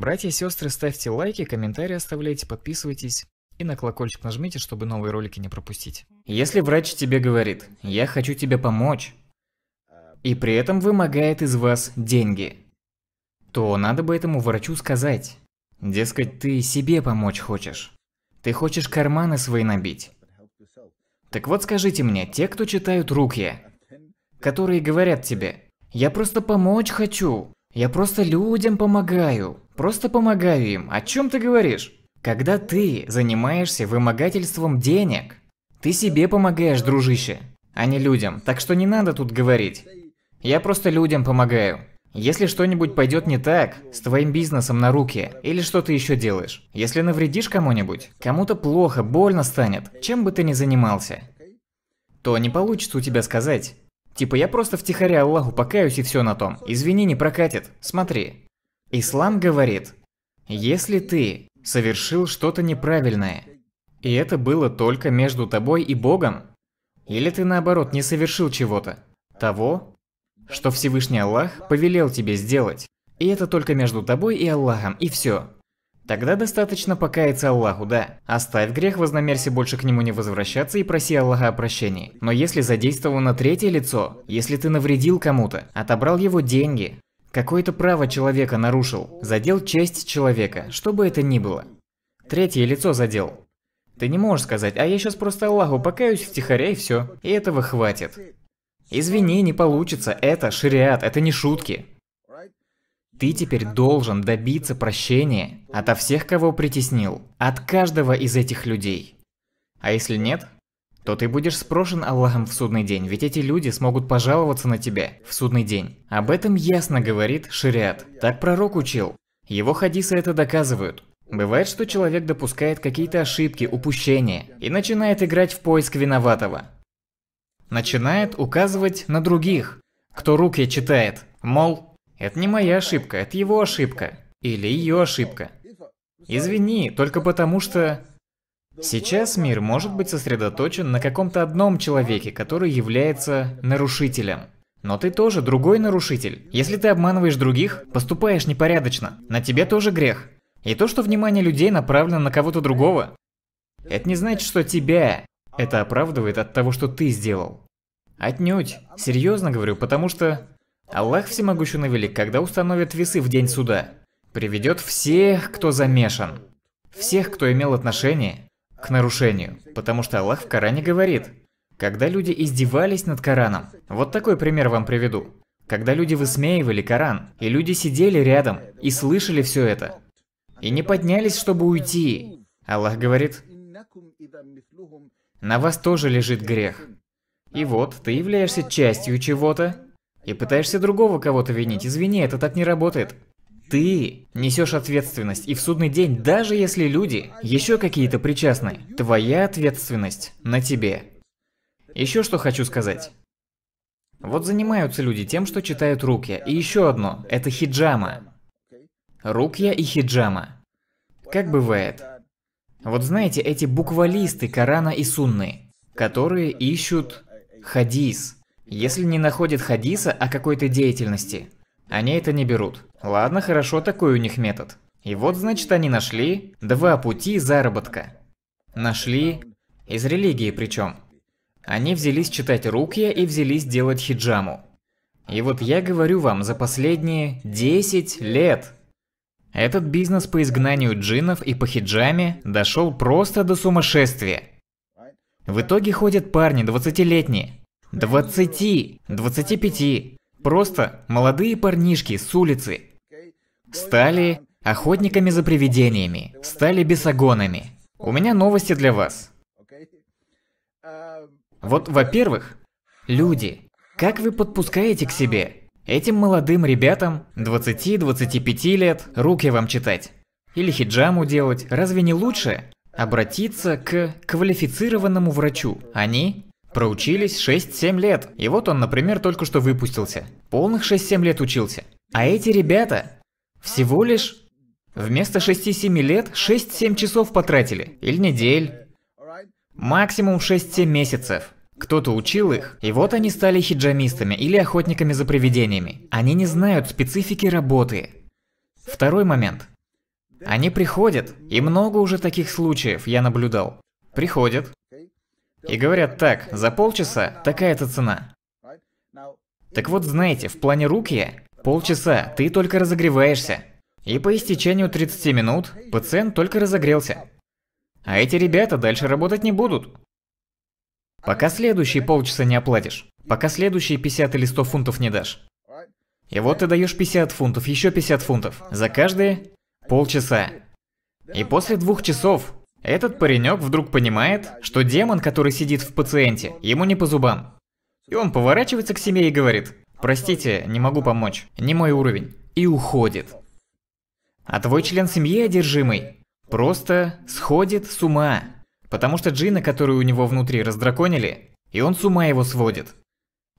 Братья и сестры, ставьте лайки, комментарии оставляйте, подписывайтесь и на колокольчик нажмите, чтобы новые ролики не пропустить. Если врач тебе говорит «я хочу тебе помочь», и при этом вымогает из вас деньги, то надо бы этому врачу сказать. Дескать, ты себе помочь хочешь. Ты хочешь карманы свои набить. Так вот скажите мне, те, кто читают руки, которые говорят тебе «я просто помочь хочу», «я просто людям помогаю», Просто помогаю им, о чем ты говоришь? Когда ты занимаешься вымогательством денег, ты себе помогаешь, дружище, а не людям, так что не надо тут говорить. Я просто людям помогаю. Если что-нибудь пойдет не так, с твоим бизнесом на руки, или что ты еще делаешь, если навредишь кому-нибудь, кому-то плохо, больно станет, чем бы ты ни занимался, то не получится у тебя сказать. Типа я просто втихаря Аллаху покаюсь и все на том. Извини, не прокатит. Смотри, Ислам говорит, если ты совершил что-то неправильное, и это было только между тобой и Богом, или ты наоборот не совершил чего-то, того, что Всевышний Аллах повелел тебе сделать, и это только между тобой и Аллахом, и все. Тогда достаточно покаяться Аллаху, да. Оставь грех, вознамерься больше к нему не возвращаться и проси Аллаха о прощении. Но если задействовано третье лицо, если ты навредил кому-то, отобрал его деньги, Какое-то право человека нарушил. Задел честь человека, что бы это ни было. Третье лицо задел. Ты не можешь сказать, а я сейчас просто Аллаху покаюсь втихаря и все. И этого хватит. Извини, не получится. Это шариат, это не шутки. Ты теперь должен добиться прощения ото всех, кого притеснил. От каждого из этих людей. А если нет, то ты будешь спрошен Аллахом в судный день, ведь эти люди смогут пожаловаться на тебя в судный день. Об этом ясно говорит шариат. Так пророк учил. Его хадисы это доказывают. Бывает, что человек допускает какие-то ошибки, упущения и начинает играть в поиск виноватого. Начинает указывать на других, кто руки читает, мол, это не моя ошибка, это его ошибка или ее ошибка. Извини, только потому что Сейчас мир может быть сосредоточен на каком-то одном человеке, который является нарушителем. Но ты тоже другой нарушитель. Если ты обманываешь других, поступаешь непорядочно. На тебе тоже грех. И то, что внимание людей направлено на кого-то другого, это не значит, что тебя это оправдывает от того, что ты сделал. Отнюдь. Серьезно говорю, потому что Аллах всемогущен и велик, когда установит весы в день суда, приведет всех, кто замешан, всех, кто имел отношение к нарушению. Потому что Аллах в Коране говорит, когда люди издевались над Кораном. Вот такой пример вам приведу. Когда люди высмеивали Коран, и люди сидели рядом и слышали все это, и не поднялись, чтобы уйти. Аллах говорит, на вас тоже лежит грех. И вот, ты являешься частью чего-то, и пытаешься другого кого-то винить. Извини, это так не работает ты несешь ответственность и в судный день, даже если люди еще какие-то причастны, твоя ответственность на тебе. Еще что хочу сказать. Вот занимаются люди тем, что читают рукья. И еще одно, это хиджама. Рукья и хиджама. Как бывает. Вот знаете, эти буквалисты Корана и Сунны, которые ищут хадис. Если не находят хадиса о какой-то деятельности, они это не берут. Ладно, хорошо, такой у них метод. И вот, значит, они нашли два пути заработка. Нашли из религии причем. Они взялись читать рукья и взялись делать хиджаму. И вот я говорю вам, за последние 10 лет этот бизнес по изгнанию джинов и по хиджаме дошел просто до сумасшествия. В итоге ходят парни 20-летние, 20, 25, просто молодые парнишки с улицы, стали охотниками за привидениями, стали бесогонами. У меня новости для вас. Вот, во-первых, люди, как вы подпускаете к себе этим молодым ребятам 20-25 лет руки вам читать? Или хиджаму делать, разве не лучше? Обратиться к квалифицированному врачу. Они проучились 6-7 лет, и вот он, например, только что выпустился. Полных 6-7 лет учился. А эти ребята всего лишь? Вместо 6-7 лет 6-7 часов потратили. Или недель. Максимум 6-7 месяцев. Кто-то учил их, и вот они стали хиджамистами или охотниками за привидениями. Они не знают специфики работы. Второй момент. Они приходят, и много уже таких случаев я наблюдал. Приходят. И говорят так, за полчаса такая-то цена. Так вот, знаете, в плане рукия Полчаса ты только разогреваешься. И по истечению 30 минут пациент только разогрелся. А эти ребята дальше работать не будут. Пока следующие полчаса не оплатишь, пока следующие 50 или 100 фунтов не дашь. И вот ты даешь 50 фунтов, еще 50 фунтов, за каждые полчаса. И после двух часов этот паренек вдруг понимает, что демон, который сидит в пациенте, ему не по зубам. И он поворачивается к семье и говорит, Простите, не могу помочь. Не мой уровень. И уходит. А твой член семьи одержимый просто сходит с ума. Потому что джина, который у него внутри, раздраконили, и он с ума его сводит.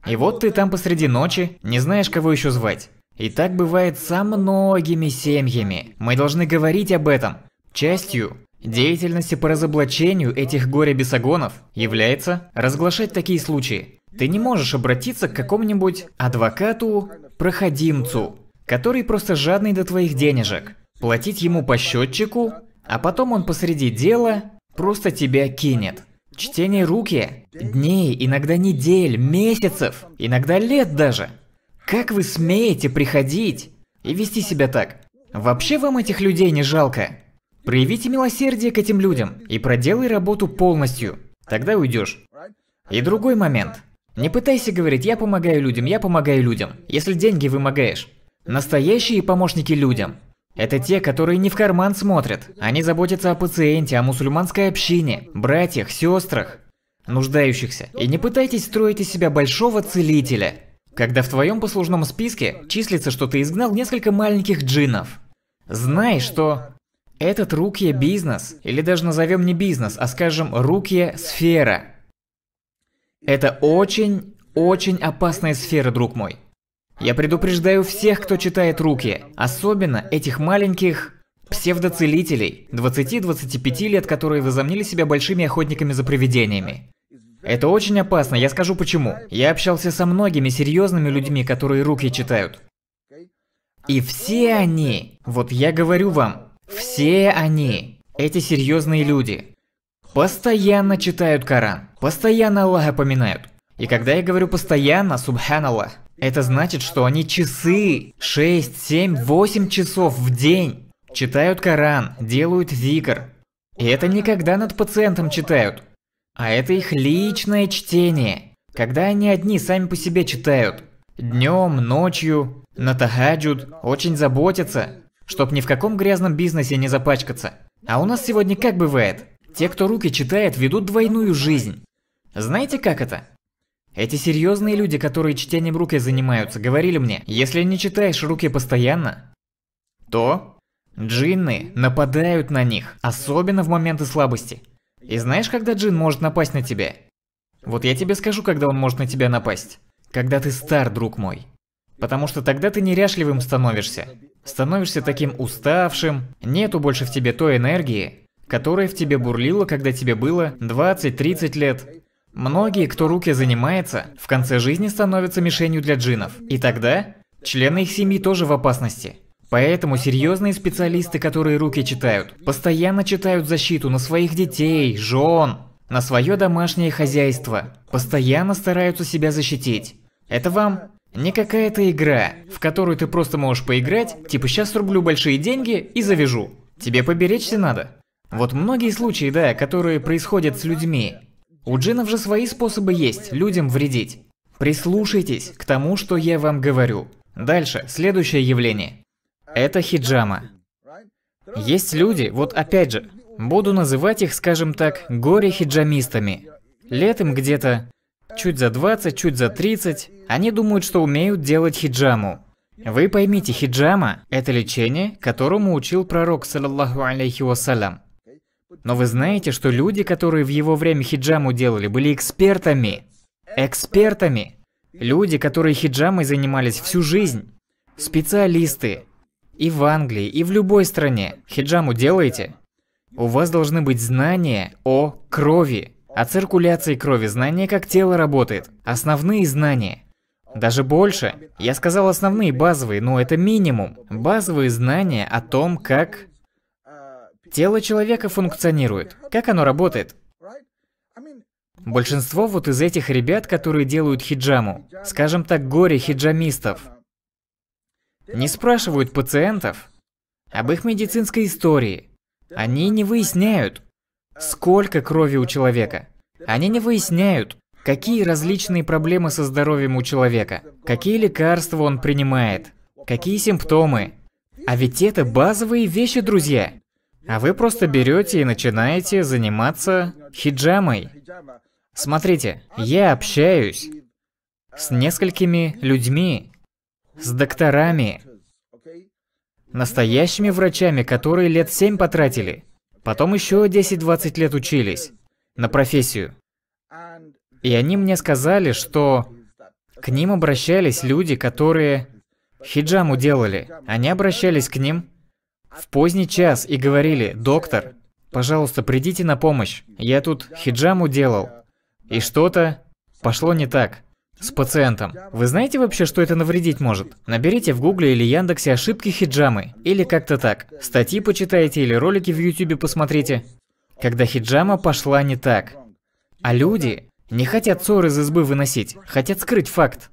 И вот ты там посреди ночи, не знаешь, кого еще звать. И так бывает со многими семьями. Мы должны говорить об этом. Частью деятельности по разоблачению этих горе-бесогонов является разглашать такие случаи, ты не можешь обратиться к какому-нибудь адвокату-проходимцу, который просто жадный до твоих денежек, платить ему по счетчику, а потом он посреди дела просто тебя кинет. Чтение руки дней, иногда недель, месяцев, иногда лет даже. Как вы смеете приходить и вести себя так? Вообще вам этих людей не жалко. Проявите милосердие к этим людям и проделай работу полностью. Тогда уйдешь. И другой момент. Не пытайся говорить «я помогаю людям, я помогаю людям», если деньги вымогаешь. Настоящие помощники людям – это те, которые не в карман смотрят. Они заботятся о пациенте, о мусульманской общине, братьях, сестрах, нуждающихся. И не пытайтесь строить из себя большого целителя, когда в твоем послужном списке числится, что ты изгнал несколько маленьких джинов. Знай, что этот рукья бизнес, или даже назовем не бизнес, а скажем рукья сфера – это очень, очень опасная сфера, друг мой. Я предупреждаю всех, кто читает руки, особенно этих маленьких псевдоцелителей, 20-25 лет, которые возомнили себя большими охотниками за привидениями. Это очень опасно, я скажу почему. Я общался со многими серьезными людьми, которые руки читают. И все они, вот я говорю вам, все они, эти серьезные люди, постоянно читают Коран, постоянно Аллаха поминают. И когда я говорю постоянно, субханаллах, это значит, что они часы, 6, 7, 8 часов в день читают Коран, делают зикр. И это никогда над пациентом читают, а это их личное чтение, когда они одни сами по себе читают. Днем, ночью, на тахаджуд, очень заботятся, чтоб ни в каком грязном бизнесе не запачкаться. А у нас сегодня как бывает? Те, кто руки читает, ведут двойную жизнь. Знаете, как это? Эти серьезные люди, которые чтением руки занимаются, говорили мне, если не читаешь руки постоянно, то джинны нападают на них, особенно в моменты слабости. И знаешь, когда джин может напасть на тебя? Вот я тебе скажу, когда он может на тебя напасть. Когда ты стар, друг мой. Потому что тогда ты неряшливым становишься. Становишься таким уставшим, нету больше в тебе той энергии, которая в тебе бурлила, когда тебе было 20-30 лет. Многие, кто руки занимается, в конце жизни становятся мишенью для джинов. И тогда члены их семьи тоже в опасности. Поэтому серьезные специалисты, которые руки читают, постоянно читают защиту на своих детей, жен, на свое домашнее хозяйство, постоянно стараются себя защитить. Это вам не какая-то игра, в которую ты просто можешь поиграть, типа сейчас рублю большие деньги и завяжу. Тебе поберечься надо. Вот многие случаи, да, которые происходят с людьми. У джинов же свои способы есть людям вредить. Прислушайтесь к тому, что я вам говорю. Дальше, следующее явление. Это хиджама. Есть люди, вот опять же, буду называть их, скажем так, горе-хиджамистами. Летом где-то, чуть за 20, чуть за 30, они думают, что умеют делать хиджаму. Вы поймите, хиджама – это лечение, которому учил пророк, саллаллаху алейхи вассалям. Но вы знаете, что люди, которые в его время хиджаму делали, были экспертами. Экспертами. Люди, которые хиджамой занимались всю жизнь. Специалисты. И в Англии, и в любой стране. Хиджаму делаете? У вас должны быть знания о крови, о циркуляции крови, знания, как тело работает. Основные знания. Даже больше. Я сказал основные базовые, но это минимум. Базовые знания о том, как Тело человека функционирует. Как оно работает? Большинство вот из этих ребят, которые делают хиджаму, скажем так, горе-хиджамистов, не спрашивают пациентов об их медицинской истории. Они не выясняют, сколько крови у человека. Они не выясняют, какие различные проблемы со здоровьем у человека, какие лекарства он принимает, какие симптомы. А ведь это базовые вещи, друзья. А вы просто берете и начинаете заниматься хиджамой. Смотрите, я общаюсь с несколькими людьми, с докторами, настоящими врачами, которые лет 7 потратили, потом еще 10-20 лет учились на профессию. И они мне сказали, что к ним обращались люди, которые хиджаму делали. Они обращались к ним в поздний час и говорили, доктор, пожалуйста, придите на помощь. Я тут хиджаму делал. И что-то пошло не так с пациентом. Вы знаете вообще, что это навредить может? Наберите в Гугле или Яндексе ошибки хиджамы, или как-то так. Статьи почитайте или ролики в Ютубе посмотрите. Когда хиджама пошла не так. А люди не хотят ссор из избы выносить, хотят скрыть факт.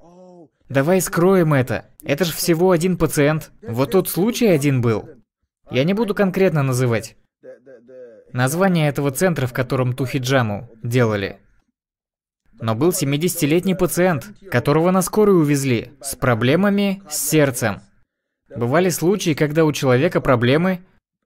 Давай скроем это. Это же всего один пациент. Вот тут случай один был. Я не буду конкретно называть. Название этого центра, в котором Тухиджаму делали. Но был 70-летний пациент, которого на скорую увезли, с проблемами с сердцем. Бывали случаи, когда у человека проблемы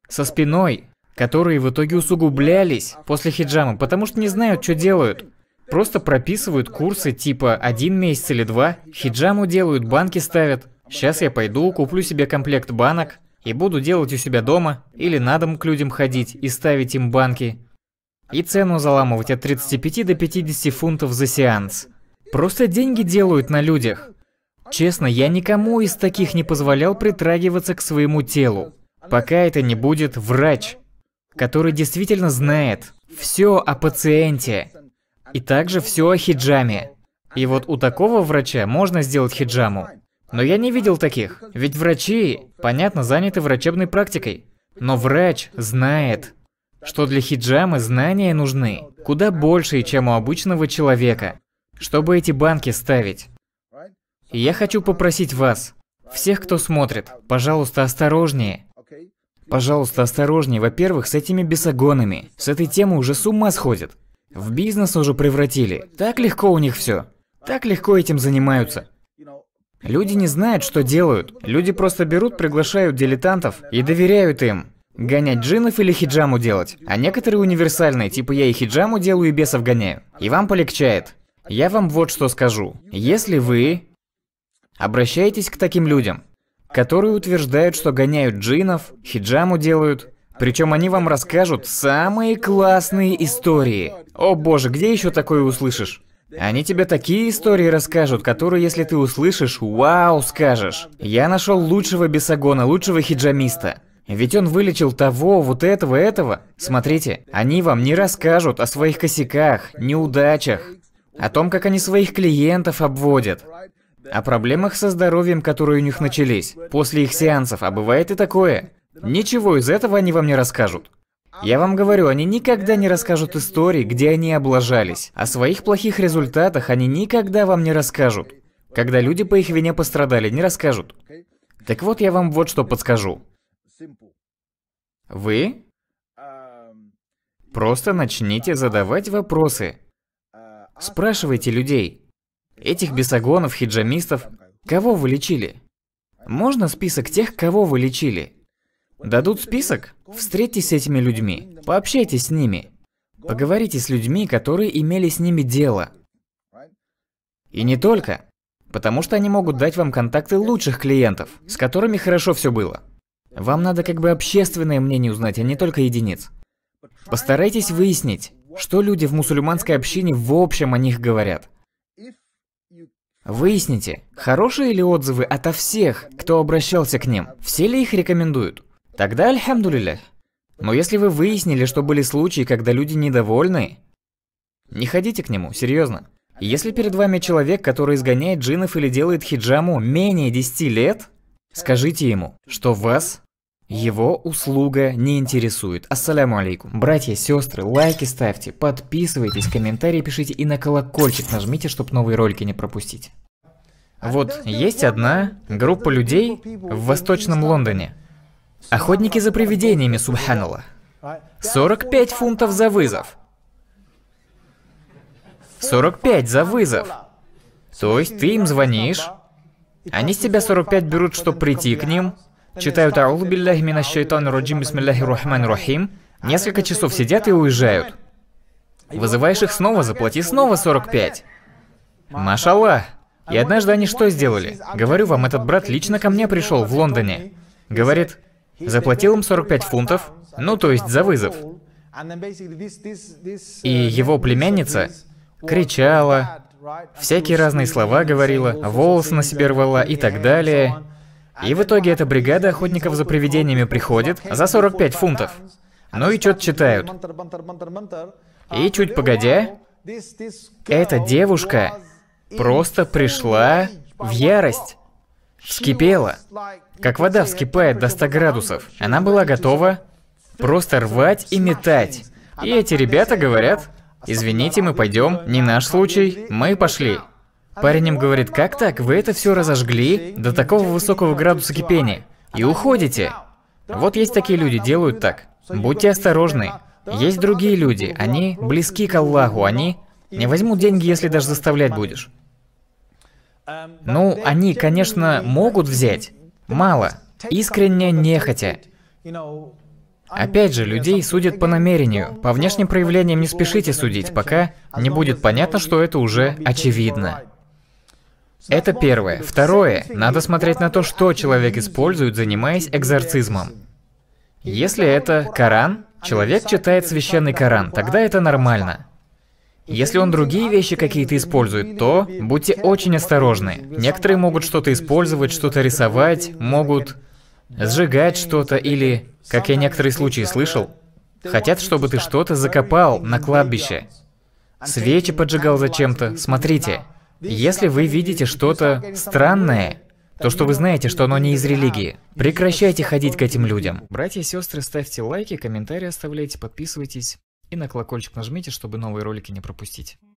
со спиной, которые в итоге усугублялись после хиджамы, потому что не знают, что делают. Просто прописывают курсы типа один месяц или два, хиджаму делают, банки ставят. Сейчас я пойду, куплю себе комплект банок, и буду делать у себя дома или на дом к людям ходить и ставить им банки. И цену заламывать от 35 до 50 фунтов за сеанс. Просто деньги делают на людях. Честно, я никому из таких не позволял притрагиваться к своему телу, пока это не будет врач, который действительно знает все о пациенте и также все о хиджаме. И вот у такого врача можно сделать хиджаму. Но я не видел таких. Ведь врачи, понятно, заняты врачебной практикой. Но врач знает, что для хиджамы знания нужны куда больше, чем у обычного человека, чтобы эти банки ставить. И я хочу попросить вас, всех, кто смотрит, пожалуйста, осторожнее. Пожалуйста, осторожнее, во-первых, с этими бесогонами. С этой темой уже с ума сходят. В бизнес уже превратили. Так легко у них все. Так легко этим занимаются. Люди не знают, что делают. Люди просто берут, приглашают дилетантов и доверяют им. Гонять джинов или хиджаму делать. А некоторые универсальные, типа я и хиджаму делаю и бесов гоняю. И вам полегчает. Я вам вот что скажу. Если вы обращаетесь к таким людям, которые утверждают, что гоняют джинов, хиджаму делают, причем они вам расскажут самые классные истории. О боже, где еще такое услышишь? Они тебе такие истории расскажут, которые, если ты услышишь, вау, скажешь. Я нашел лучшего бесогона, лучшего хиджамиста. Ведь он вылечил того, вот этого, этого. Смотрите, они вам не расскажут о своих косяках, неудачах, о том, как они своих клиентов обводят, о проблемах со здоровьем, которые у них начались после их сеансов, а бывает и такое. Ничего из этого они вам не расскажут. Я вам говорю, они никогда не расскажут истории, где они облажались. О своих плохих результатах они никогда вам не расскажут. Когда люди по их вине пострадали, не расскажут. Так вот, я вам вот что подскажу. Вы просто начните задавать вопросы. Спрашивайте людей. Этих бесогонов, хиджамистов, кого вы лечили? Можно список тех, кого вы лечили? Дадут список? Встретьтесь с этими людьми, пообщайтесь с ними, поговорите с людьми, которые имели с ними дело. И не только, потому что они могут дать вам контакты лучших клиентов, с которыми хорошо все было. Вам надо как бы общественное мнение узнать, а не только единиц. Постарайтесь выяснить, что люди в мусульманской общине в общем о них говорят. Выясните, хорошие ли отзывы ото всех, кто обращался к ним, все ли их рекомендуют. Тогда альхамдулилля. Но если вы выяснили, что были случаи, когда люди недовольны, не ходите к нему, серьезно. Если перед вами человек, который изгоняет джинов или делает хиджаму менее 10 лет, скажите ему, что вас его услуга не интересует. Ассаляму алейкум. Братья, сестры, лайки ставьте, подписывайтесь, комментарии пишите и на колокольчик нажмите, чтобы новые ролики не пропустить. Вот, есть одна группа людей в Восточном Лондоне. Охотники за привидениями, субханалла. 45 фунтов за вызов. 45 за вызов. То есть ты им звонишь, они с тебя 45 берут, чтобы прийти к ним, читают «Аулу биллахи мина шайтан раджим бисмиллахи рахман рахим», несколько часов сидят и уезжают. Вызываешь их снова, заплати снова 45. Машалла. И однажды они что сделали? Говорю вам, этот брат лично ко мне пришел в Лондоне. Говорит, Заплатил им 45 фунтов, ну то есть за вызов. И его племянница кричала, всякие разные слова говорила, волосы на себе рвала и так далее. И в итоге эта бригада охотников за привидениями приходит за 45 фунтов. Ну и что-то читают. И чуть погодя, эта девушка просто пришла в ярость вскипела, как вода вскипает до 100 градусов. Она была готова просто рвать и метать. И эти ребята говорят, извините, мы пойдем, не наш случай, мы пошли. Парень им говорит, как так, вы это все разожгли до такого высокого градуса кипения и уходите. Вот есть такие люди, делают так. Будьте осторожны. Есть другие люди, они близки к Аллаху, они не возьмут деньги, если даже заставлять будешь. Ну, они, конечно, могут взять. Мало. Искренне нехотя. Опять же, людей судят по намерению. По внешним проявлениям не спешите судить, пока не будет понятно, что это уже очевидно. Это первое. Второе. Надо смотреть на то, что человек использует, занимаясь экзорцизмом. Если это Коран, человек читает священный Коран, тогда это нормально. Если он другие вещи какие-то использует, то будьте очень осторожны. Некоторые могут что-то использовать, что-то рисовать, могут сжигать что-то или, как я некоторые случаи слышал, хотят, чтобы ты что-то закопал на кладбище. Свечи поджигал зачем-то. Смотрите, если вы видите что-то странное, то, что вы знаете, что оно не из религии. Прекращайте ходить к этим людям. Братья и сестры, ставьте лайки, комментарии оставляйте, подписывайтесь и на колокольчик нажмите, чтобы новые ролики не пропустить.